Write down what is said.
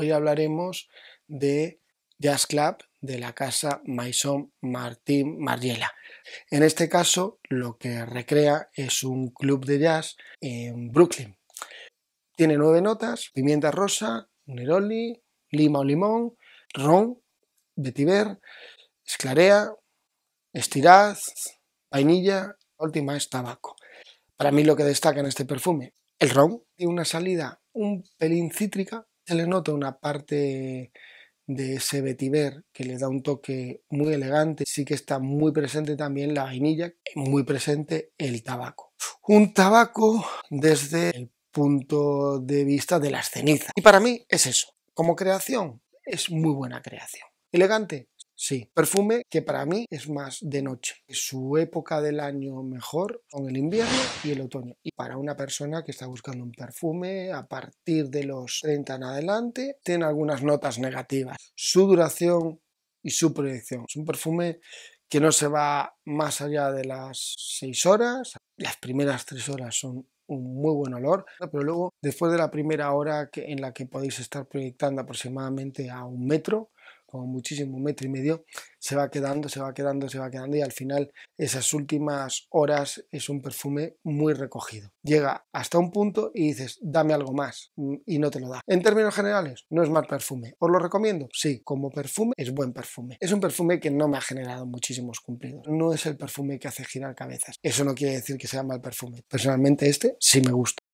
hoy hablaremos de Jazz Club de la casa Maison Martín Margiela. En este caso, lo que recrea es un club de jazz en Brooklyn. Tiene nueve notas, pimienta rosa, neroli, lima o limón, ron, vetiver, esclarea, estiraz, vainilla, última es tabaco. Para mí lo que destaca en este perfume, el ron, tiene una salida un pelín cítrica, se le nota una parte de ese vetiver que le da un toque muy elegante. Sí que está muy presente también la vainilla, muy presente el tabaco. Un tabaco desde el punto de vista de las cenizas. Y para mí es eso. Como creación, es muy buena creación. ¿Elegante? Sí, perfume que para mí es más de noche. Su época del año mejor son el invierno y el otoño. Y para una persona que está buscando un perfume a partir de los 30 en adelante, tiene algunas notas negativas. Su duración y su proyección. Es un perfume que no se va más allá de las 6 horas. Las primeras 3 horas son un muy buen olor, pero luego después de la primera hora que, en la que podéis estar proyectando aproximadamente a un metro, como muchísimo un metro y medio, se va quedando, se va quedando, se va quedando y al final esas últimas horas es un perfume muy recogido. Llega hasta un punto y dices, dame algo más mm, y no te lo da. En términos generales, no es mal perfume. ¿Os lo recomiendo? Sí, como perfume es buen perfume. Es un perfume que no me ha generado muchísimos cumplidos. No es el perfume que hace girar cabezas. Eso no quiere decir que sea mal perfume. Personalmente este sí me gusta.